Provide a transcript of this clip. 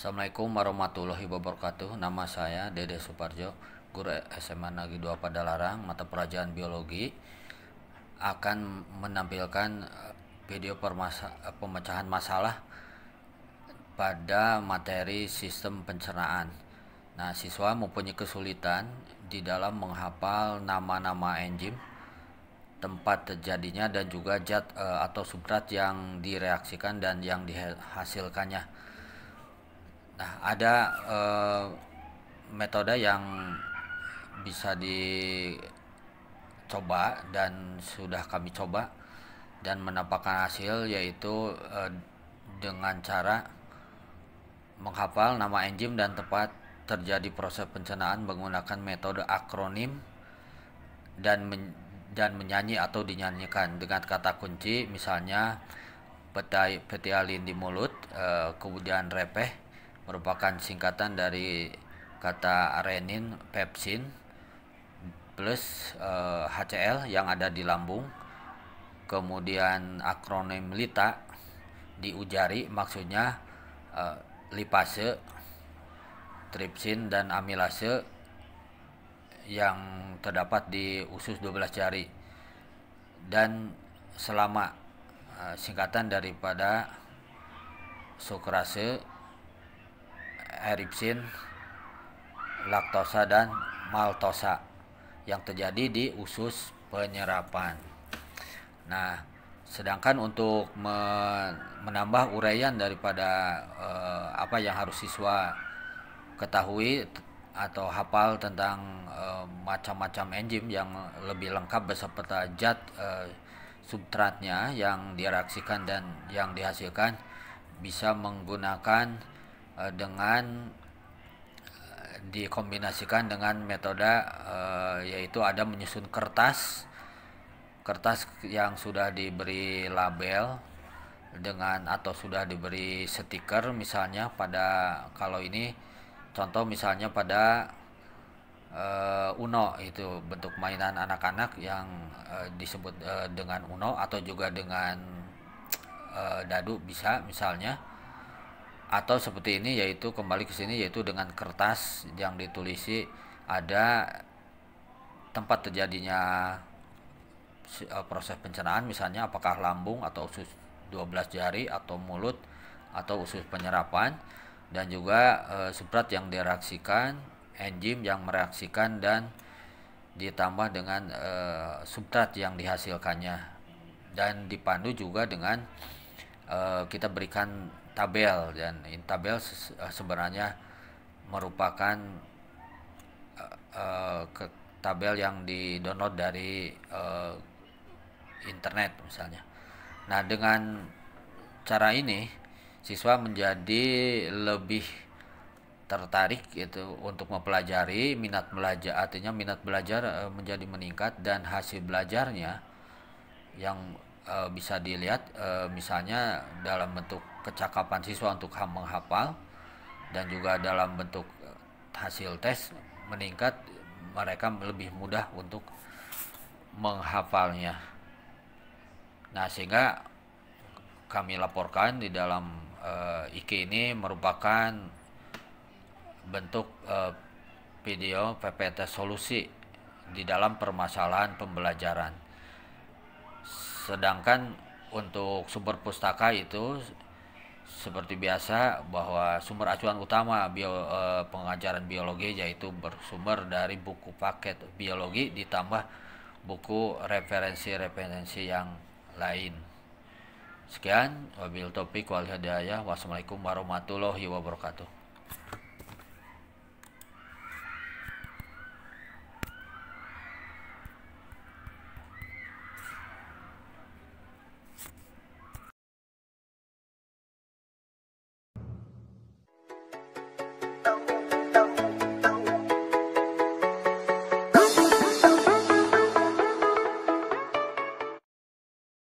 Assalamualaikum warahmatullahi wabarakatuh. Nama saya Dede Suparjo, guru SMA Nagi 2 Padalarang, mata pelajaran biologi. Akan menampilkan eh, video eh, pemecahan masalah pada materi sistem pencernaan. Nah, siswa mempunyai kesulitan di dalam menghafal nama-nama enzim, tempat terjadinya dan juga zat eh, atau substrat yang direaksikan dan yang dihasilkannya. Nah, ada eh, metode yang bisa dicoba dan sudah kami coba dan menampakkan hasil yaitu eh, dengan cara menghafal nama enzim dan tempat terjadi proses pencernaan menggunakan metode akronim dan men dan menyanyi atau dinyanyikan dengan kata kunci misalnya petai alin di mulut eh, kemudian repeh merupakan singkatan dari kata renin, pepsin plus HCl eh, yang ada di lambung. Kemudian akronim LITA diujari maksudnya eh, lipase, tripsin dan amilase yang terdapat di usus 12 jari dan selama eh, singkatan daripada sukrase eripsin, laktosa dan maltosa yang terjadi di usus penyerapan. Nah, sedangkan untuk menambah uraian daripada eh, apa yang harus siswa ketahui atau hafal tentang macam eh, macam-macam enzim yang lebih lengkap beserta zat eh, substratnya yang direaksikan dan yang dihasilkan bisa menggunakan Eh, dengan eh, dikombinasikan dengan metode e, yaitu ada menyusun kertas kertas yang sudah diberi label dengan atau sudah diberi stiker misalnya pada kalau ini contoh misalnya pada e, Uno itu bentuk mainan anak-anak yang e, disebut e, dengan Uno atau juga dengan e, dadu bisa misalnya atau seperti ini yaitu kembali ke sini yaitu dengan kertas yang ditulisi ada tempat terjadinya eh, proses pencernaan misalnya apakah lambung atau usus 12 jari atau mulut atau usus penyerapan dan juga e, eh, substrat yang direaksikan, enzim yang mereaksikan dan ditambah dengan e, substrat yang dihasilkannya dan dipandu juga dengan e, kita berikan tabel dan tabel eh, sebenarnya merupakan uh, ke tabel yang di download dari uh, internet misalnya. Nah dengan cara ini siswa menjadi lebih tertarik itu untuk mempelajari minat belajar artinya minat belajar menjadi meningkat dan hasil belajarnya yang e, bisa dilihat e, misalnya dalam bentuk kecakapan siswa untuk menghafal dan juga dalam bentuk eh, hasil tes meningkat mereka lebih mudah untuk menghafalnya. Nah, sehingga kami laporkan di dalam e, IK ini merupakan bentuk e, video PPT solusi di dalam permasalahan pembelajaran sedangkan untuk sumber pustaka itu seperti biasa bahwa sumber acuan utama bio, eh, pengajaran biologi yaitu bersumber dari buku paket biologi ditambah buku referensi-referensi yang lain. Sekian, wabil topik wal hidayah. Wassalamualaikum warahmatullahi wabarakatuh.